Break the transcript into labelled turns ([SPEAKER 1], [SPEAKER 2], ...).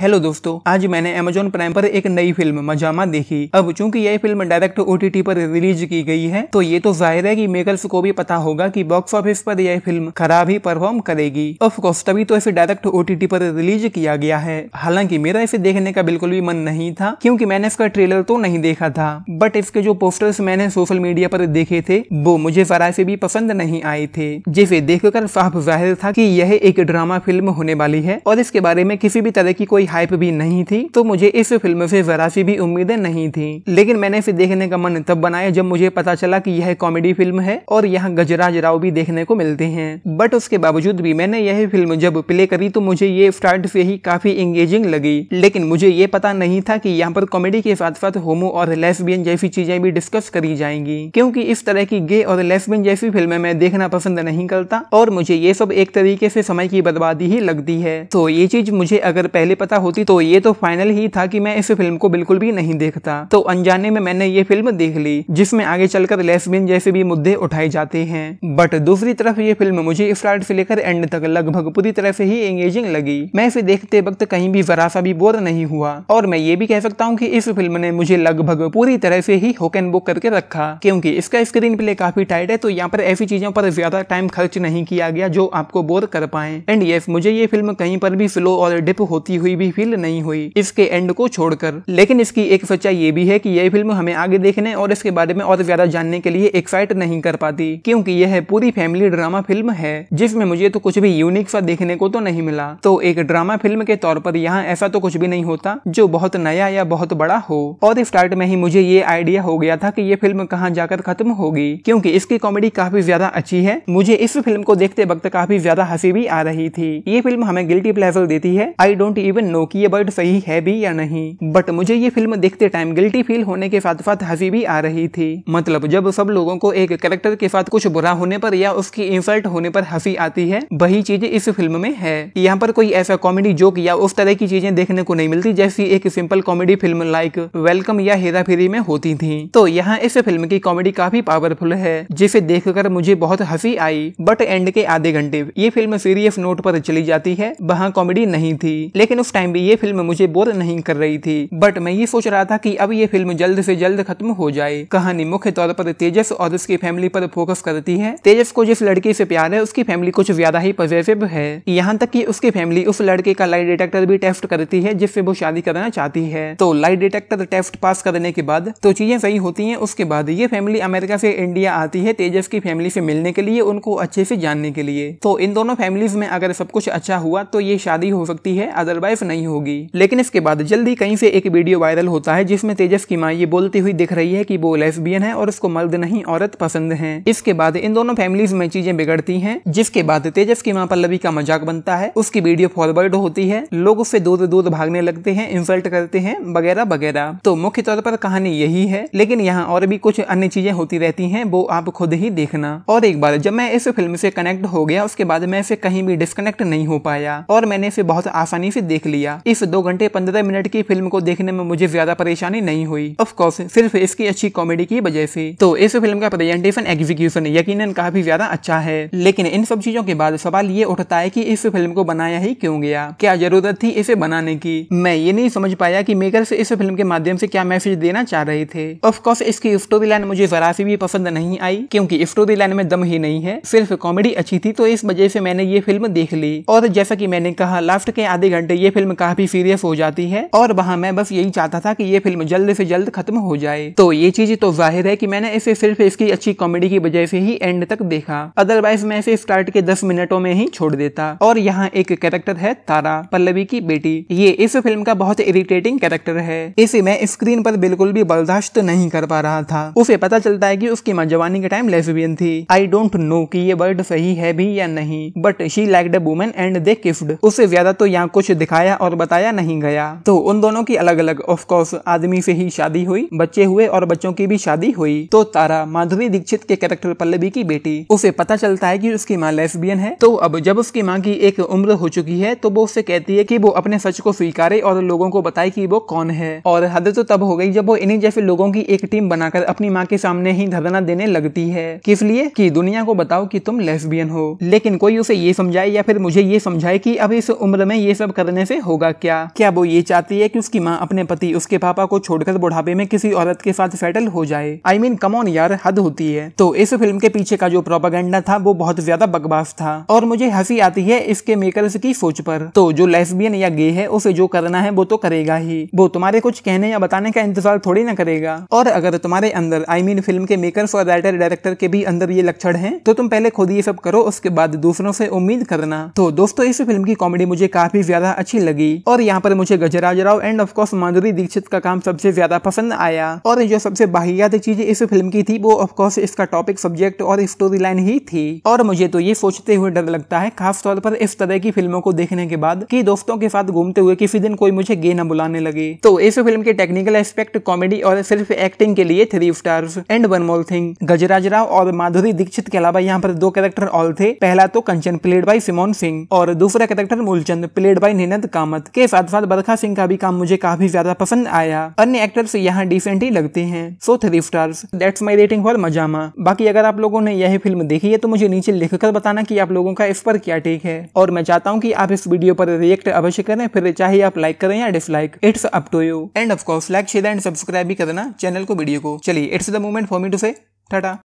[SPEAKER 1] hello दोस्तों आज मैंने अमेजोन प्राइम पर एक नई फिल्म मजामा देखी अब चूंकि यह फिल्म डायरेक्ट ओटीटी पर रिलीज की गई है तो ये तो जाहिर है कि मेकर्स को भी पता होगा कि बॉक्स ऑफिस पर यह फिल्म खराब ही परफॉर्म करेगी ऑफ कोर्स तभी तो इसे डायरेक्ट ओटीटी पर रिलीज किया गया है हालांकि मेरा इसे देखने का बिल्कुल भी मन नहीं था क्यूँकी मैंने इसका ट्रेलर तो नहीं देखा था बट इसके जो पोस्टर्स मैंने सोशल मीडिया पर देखे थे वो मुझे जरा से भी पसंद नहीं आए थे जिसे देखकर साफ जाहिर था की यह एक ड्रामा फिल्म होने वाली है और इसके बारे में किसी भी तरह की कोई कोई हाइप भी नहीं थी तो मुझे इस फिल्म से जरा सी भी उम्मीदें नहीं थी लेकिन मैंने इसे देखने का मन तब बनाया जब मुझे पता चला कि यह कॉमेडी फिल्म है और यहाँ गजराज राव भी देखने को मिलते हैं बट उसके बावजूद भी मैंने यह फिल्म जब प्ले करी तो मुझे ये स्टार्ट से ही काफी इंगेजिंग लगी लेकिन मुझे ये पता नहीं था कि यहाँ पर कॉमेडी के साथ साथ होमो और लेसबियन जैसी चीजें भी डिस्कस करी जाएंगी क्योंकि इस तरह की गे और लेसबियन जैसी फिल्में मैं देखना पसंद नहीं करता और मुझे ये सब एक तरीके से समय की बर्बादी ही लगती है तो ये चीज मुझे अगर पहले पता सफलता होती तो ये तो फाइनल ही था कि मैं इस फिल्म को बिल्कुल भी नहीं देखता तो अनजाने में मैंने ये फिल्म देख ली जिसमें आगे चलकर लेसबिन जैसे भी मुद्दे उठाए जाते हैं बट दूसरी तरफ ये फिल्म मुझे स्टार्ट से लेकर एंड तक लगभग पूरी तरह से ही एंगेजिंग लगी मैं इसे देखते वक्त कहीं भी जरा सा भी बोर नहीं हुआ और मैं ये भी कह सकता हूँ की इस फिल्म ने मुझे लगभग पूरी तरह से ही होक एंड बुक करके रखा क्योंकि इसका स्क्रीन प्ले काफी टाइट है तो यहाँ पर ऐसी चीजों पर ज्यादा टाइम खर्च नहीं किया गया जो आपको बोर कर पाए एंड यस मुझे ये फिल्म कहीं पर भी स्लो और डिप होती हुई भी भी फील नहीं हुई इसके एंड को छोड़कर लेकिन इसकी एक सच्चाई ये भी है कि यह फिल्म हमें आगे देखने और इसके बारे में और ज्यादा जानने के लिए एक्साइट नहीं कर पाती क्योंकि यह पूरी फैमिली ड्रामा फिल्म है जिसमें मुझे तो कुछ भी यूनिक सा देखने को तो नहीं मिला तो एक ड्रामा फिल्म के तौर पर यहाँ ऐसा तो कुछ भी नहीं होता जो बहुत नया या बहुत बड़ा हो और स्टार्ट में ही मुझे ये आइडिया हो गया था की ये फिल्म कहाँ जाकर खत्म होगी क्योंकि इसकी कॉमेडी काफी ज्यादा अच्छी है मुझे इस फिल्म को देखते वक्त काफी ज्यादा हंसी भी आ रही थी ये फिल्म हमें गिल्टी प्लेजर देती है आई डोंट इवन नो कि ये वर्ड सही है भी या नहीं बट मुझे ये फिल्म देखते टाइम गिल्टी फील होने के साथ साथ हंसी भी आ रही थी मतलब जब सब लोगों को एक कैरेक्टर के साथ कुछ बुरा होने पर या उसकी इंसल्ट होने पर हंसी आती है वही चीज इस फिल्म में है यहाँ पर कोई ऐसा कॉमेडी जोक या उस तरह की चीजें देखने को नहीं मिलती जैसी एक simple comedy film like Welcome या हेरा फेरी में होती थी तो यहाँ इस फिल्म की कॉमेडी काफी पावरफुल है जिसे देख मुझे बहुत हंसी आई बट एंड के आधे घंटे ये फिल्म सीरियस नोट पर चली जाती है वहाँ कॉमेडी नहीं थी लेकिन उस टाइम टाइम भी ये फिल्म मुझे बोर नहीं कर रही थी बट मैं ये सोच रहा था कि अब ये फिल्म जल्द से जल्द खत्म हो जाए कहानी मुख्य तौर पर तेजस और उसकी फैमिली पर फोकस करती है तेजस को जिस लड़की से प्यार है उसकी फैमिली कुछ ज्यादा ही पॉजिटिव है यहाँ तक की उसकी फैमिली उस लड़के का लाइट डिटेक्टर भी टेस्ट करती है जिससे वो शादी करना चाहती है तो लाइट डिटेक्टर टेस्ट पास करने के बाद तो चीजें सही होती है उसके बाद ये फैमिली अमेरिका से इंडिया आती है तेजस की फैमिली से मिलने के लिए उनको अच्छे से जानने के लिए तो इन दोनों फैमिलीज में अगर सब कुछ अच्छा हुआ तो ये शादी हो सकती है अदरवाइज नहीं होगी लेकिन इसके बाद जल्दी कहीं से एक वीडियो वायरल होता है जिसमें तेजस की माँ ये बोलती हुई दिख रही है कि वो लेसबियन है और उसको मर्द नहीं औरत पसंद है इसके बाद इन दोनों फैमिलीज में चीजें बिगड़ती हैं जिसके बाद तेजस की माँ पल्लवी का मजाक बनता है उसकी वीडियो फॉरवर्ड होती है लोग उससे दूर दूर भागने लगते हैं इंसल्ट करते हैं वगैरह वगैरह तो मुख्य तौर पर कहानी यही है लेकिन यहाँ और भी कुछ अन्य चीजें होती रहती है वो आप खुद ही देखना और एक बार जब मैं इस फिल्म से कनेक्ट हो गया उसके बाद मैं इसे कहीं भी डिस्कनेक्ट नहीं हो पाया और मैंने इसे बहुत आसानी से देख लिया लिया इस दो घंटे पंद्रह मिनट की फिल्म को देखने में मुझे ज्यादा परेशानी नहीं हुई ऑफकोर्स सिर्फ इसकी अच्छी कॉमेडी की वजह से तो इस फिल्म का प्रेजेंटेशन एग्जीक्यूशन यकीन काफी ज्यादा अच्छा है लेकिन इन सब चीजों के बाद सवाल ये उठता है की इस फिल्म को बनाया ही क्यों गया क्या जरूरत थी इसे बनाने की मैं ये नहीं समझ पाया की मेकर इस फिल्म के माध्यम से क्या मैसेज देना चाह रहे थे ऑफकोर्स इसकी स्टोरी लाइन मुझे जरा सी भी पसंद नहीं आई क्योंकि स्टोरी लाइन में दम ही नहीं है सिर्फ कॉमेडी अच्छी थी तो इस वजह से मैंने ये फिल्म देख ली और जैसा की मैंने कहा लास्ट के आधे घंटे ये फिल्म फिल्म काफी सीरियस हो जाती है और वहां मैं बस यही चाहता था कि ये फिल्म जल्द से जल्द खत्म हो जाए तो ये चीज तो जाहिर है कि मैंने इसे सिर्फ इसकी अच्छी कॉमेडी की वजह से ही एंड तक देखा अदरवाइज मैं इसे स्टार्ट के दस मिनटों में ही छोड़ देता और यहाँ एक कैरेक्टर है तारा पल्लवी की बेटी ये इस फिल्म का बहुत इरिटेटिंग कैरेक्टर है इसे मैं स्क्रीन पर बिल्कुल भी बर्दाश्त नहीं कर पा रहा था उसे पता चलता है की उसकी माँ जवानी के टाइम लेसबियन थी आई डोंट नो की ये वर्ड सही है भी या नहीं but she like the women and they किफ्ड उसे ज्यादा तो यहाँ कुछ दिखाया गया और बताया नहीं गया तो उन दोनों की अलग अलग ऑफकोर्स आदमी से ही शादी हुई बच्चे हुए और बच्चों की भी शादी हुई तो तारा माधुरी दीक्षित के कैरेक्टर पल्लवी की बेटी उसे पता चलता है कि उसकी माँ लेस्बियन है तो अब जब उसकी माँ की एक उम्र हो चुकी है तो वो उससे कहती है कि वो अपने सच को स्वीकारे और लोगों को बताए कि वो कौन है और हद तो तब हो गई जब वो इन्हीं जैसे लोगों की एक टीम बनाकर अपनी माँ के सामने ही धरना देने लगती है किस लिए की दुनिया को बताओ कि तुम लेस्बियन हो लेकिन कोई उसे ये समझाए या फिर मुझे ये समझाए कि अब इस उम्र में ये सब करने से होगा क्या क्या वो ये चाहती है कि उसकी माँ अपने पति उसके पापा को छोड़कर बुढ़ापे में किसी औरत के साथ सेटल हो जाए आई मीन कमोन यार हद होती है तो इस फिल्म के पीछे का जो प्रोपागेंडा था वो बहुत ज्यादा बकवास था और मुझे हंसी आती है इसके मेकर की सोच पर तो जो लेस्बियन या गे है उसे जो करना है वो तो करेगा ही वो तुम्हारे कुछ कहने या बताने का इंतजार थोड़ी ना करेगा और अगर तुम्हारे अंदर आई I मीन mean, फिल्म के मेकर्स और राइटर डायरेक्टर के भी अंदर ये लक्षण है तो तुम पहले खुद ये सब करो उसके बाद दूसरों से उम्मीद करना तो दोस्तों इस फिल्म की कॉमेडी मुझे काफी ज्यादा अच्छी लगी लगी और यहाँ पर मुझे गजराज राव एंड ऑफकोर्स माधुरी दीक्षित का काम सबसे ज्यादा पसंद आया और जो सबसे बाहियात चीज इस फिल्म की थी वो ऑफकोर्स इसका टॉपिक सब्जेक्ट और स्टोरी लाइन ही थी और मुझे तो ये सोचते हुए डर लगता है खास तौर पर इस तरह की फिल्मों को देखने के बाद कि दोस्तों के साथ घूमते हुए किसी दिन कोई मुझे गे न बुलाने लगे तो इस फिल्म के टेक्निकल एस्पेक्ट कॉमेडी और सिर्फ एक्टिंग के लिए three stars and one more thing Gajraj Rao और माधुरी दीक्षित के अलावा यहाँ पर दो कैरेक्टर और थे पहला तो कंचन प्लेड बाई सिमोन सिंह और दूसरा character Moolchand played by Ninad काम कामत के साथ साथ बरखा सिंह का भी काम मुझे काफी ज्यादा पसंद आया अन्य एक्टर्स यहाँ डिसेंट ही लगते हैं so three stars that's my rating for मजामा बाकी अगर आप लोगों ने यह फिल्म देखी है तो मुझे नीचे लिखकर बताना की आप लोगों का इस पर क्या टेक है और मैं चाहता हूँ की आप इस वीडियो पर रिएक्ट अवश्य करें फिर चाहे आप लाइक करें या dislike it's up to you and of course like share and subscribe भी करना चैनल को वीडियो को चलिए it's the moment for me to say Tata